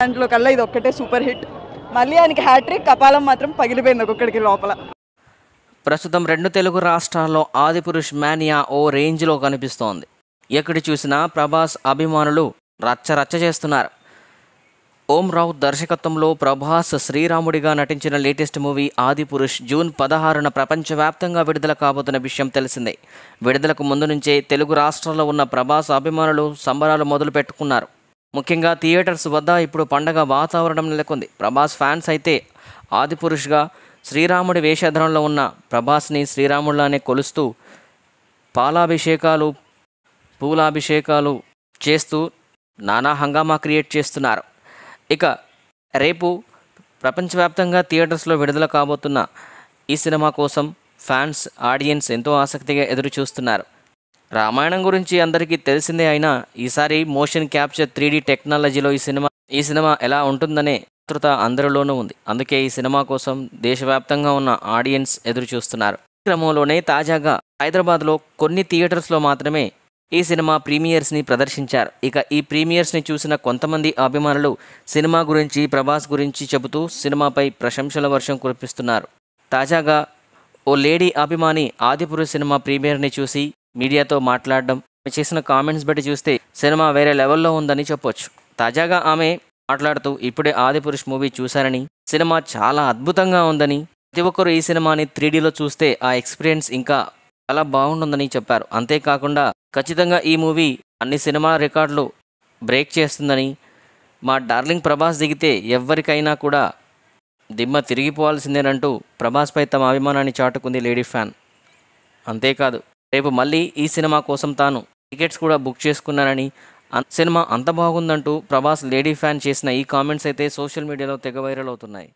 దాంట్లో కల్లా ఇది ఒక్కటే సూపర్ హిట్ మళ్ళీ ఆయనకి హ్యాట్రిక్ కపాలం మాత్రం పగిలిపోయింది ఒక్కొక్కడికి లోపల ప్రస్తుతం రెండు తెలుగు రాష్ట్రాల్లో ఆదిపురుష్ మానియా ఓ రేంజ్లో కనిపిస్తోంది ఎక్కడి చూసినా ప్రభాస్ అభిమానులు రచ్చ రచ్చ చేస్తున్నారు ఓం రావు దర్శకత్వంలో ప్రభాస్ శ్రీరాముడిగా నటించిన లేటెస్ట్ మూవీ ఆదిపురుష్ జూన్ పదహారున ప్రపంచవ్యాప్తంగా విడుదల కాబోతున్న విషయం తెలిసిందే విడుదలకు ముందు నుంచే తెలుగు రాష్ట్రాల్లో ఉన్న ప్రభాస్ అభిమానులు సంబరాలు మొదలు పెట్టుకున్నారు ముఖ్యంగా థియేటర్స్ వద్ద ఇప్పుడు పండగ వాతావరణం నెలకొంది ప్రభాస్ ఫ్యాన్స్ అయితే ఆదిపురుషుగా శ్రీరాముడి వేషధరంలో ఉన్న ప్రభాస్ని శ్రీరాముడిలానే కొలుస్తూ పాలాభిషేకాలు పూలాభిషేకాలు చేస్తూ నానా హంగామా క్రియేట్ చేస్తున్నారు ఇక రేపు ప్రపంచవ్యాప్తంగా థియేటర్స్లో విడుదల కాబోతున్న ఈ సినిమా కోసం ఫ్యాన్స్ ఆడియన్స్ ఎంతో ఆసక్తిగా ఎదురు చూస్తున్నారు రామాయణం గురించి అందరికీ తెలిసిందే అయినా ఈసారి మోషన్ క్యాప్చర్ త్రీ టెక్నాలజీలో ఈ సినిమా ఈ సినిమా ఎలా ఉంటుందనే ఆతృత అందరిలోనూ ఉంది అందుకే ఈ సినిమా కోసం దేశవ్యాప్తంగా ఉన్న ఆడియన్స్ ఎదురు చూస్తున్నారు క్రమంలోనే తాజాగా హైదరాబాద్లో కొన్ని థియేటర్స్లో మాత్రమే ఈ సినిమా ప్రీమియర్స్ని ప్రదర్శించారు ఇక ఈ ప్రీమియర్స్ని చూసిన కొంతమంది అభిమానులు సినిమా గురించి ప్రభాస్ గురించి చెబుతూ సినిమాపై ప్రశంసల వర్షం కురిపిస్తున్నారు తాజాగా ఓ లేడీ అభిమాని ఆదిపురు సినిమా ప్రీమియర్ని చూసి మీడియాతో మాట్లాడడం ఆమె చేసిన కామెంట్స్ బట్టి చూస్తే సినిమా వేరే లెవెల్లో ఉందని చెప్పొచ్చు తాజాగా ఆమె మాట్లాడుతూ ఇప్పుడే ఆదిపురుష్ మూవీ చూశారని సినిమా చాలా అద్భుతంగా ఉందని ప్రతి ఒక్కరు ఈ సినిమాని త్రీడీలో చూస్తే ఆ ఎక్స్పీరియన్స్ ఇంకా చాలా బాగుంటుందని చెప్పారు అంతేకాకుండా ఖచ్చితంగా ఈ మూవీ అన్ని సినిమా రికార్డులు బ్రేక్ చేస్తుందని మా డార్లింగ్ ప్రభాస్ దిగితే ఎవరికైనా కూడా దిమ్మ తిరిగిపోవాల్సిందేనంటూ ప్రభాస్పై తమ అభిమానాన్ని చాటుకుంది లేడీ ఫ్యాన్ అంతేకాదు రేపు మళ్ళీ ఈ సినిమా కోసం తాను టికెట్స్ కూడా బుక్ చేసుకున్నానని సినిమా అంత బాగుందంటూ ప్రభాస్ లేడీ ఫ్యాన్ చేసిన ఈ కామెంట్స్ అయితే సోషల్ మీడియాలో తెగ వైరల్ అవుతున్నాయి